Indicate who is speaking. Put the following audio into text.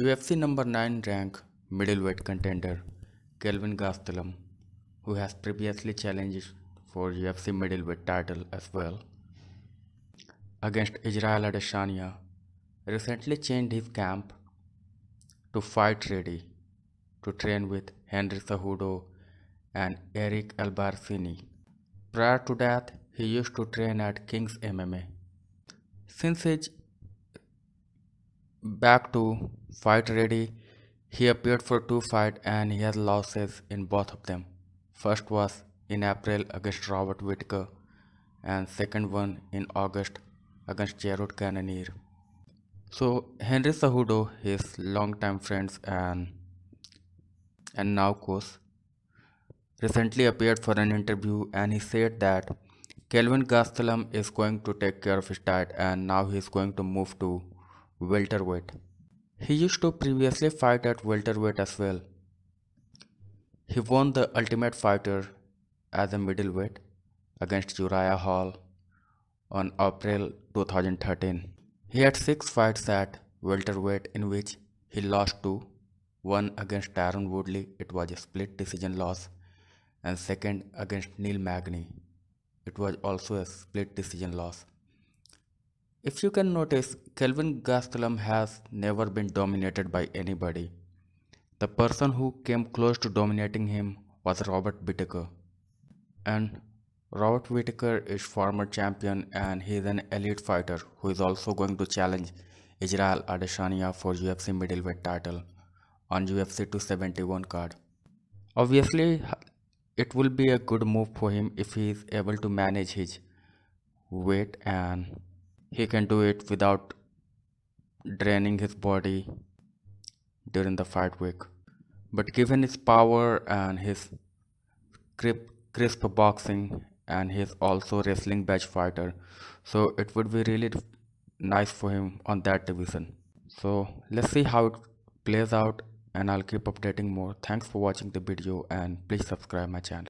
Speaker 1: UFC number 9 rank middleweight contender Kelvin Gastelum, who has previously challenged for UFC middleweight title as well, against Israel Adesanya, recently changed his camp to fight ready to train with Henry Cejudo and Eric Albarcini. Prior to that, he used to train at King's MMA. Since his back to fight ready. He appeared for two fights and he has losses in both of them. First was in April against Robert Whitaker and second one in August against Jared Cannonier. So Henry Cejudo, his longtime friends and and now coach, recently appeared for an interview and he said that Kelvin Gastelum is going to take care of his diet and now he is going to move to welterweight. He used to previously fight at welterweight as well. He won the Ultimate Fighter as a middleweight against Uriah Hall on April 2013. He had six fights at welterweight in which he lost two. One against Tyron Woodley, it was a split decision loss, and second against Neil Magny, it was also a split decision loss. If you can notice, Kelvin Gastelum has never been dominated by anybody. The person who came close to dominating him was Robert Whittaker. And Robert Whittaker is former champion and he is an elite fighter who is also going to challenge Israel Adesanya for UFC middleweight title on UFC 271 card. Obviously, it will be a good move for him if he is able to manage his weight and he can do it without draining his body during the fight week. But given his power and his crisp boxing, and he's also wrestling badge fighter, so it would be really nice for him on that division. So let's see how it plays out, and I'll keep updating more. Thanks for watching the video, and please subscribe my channel.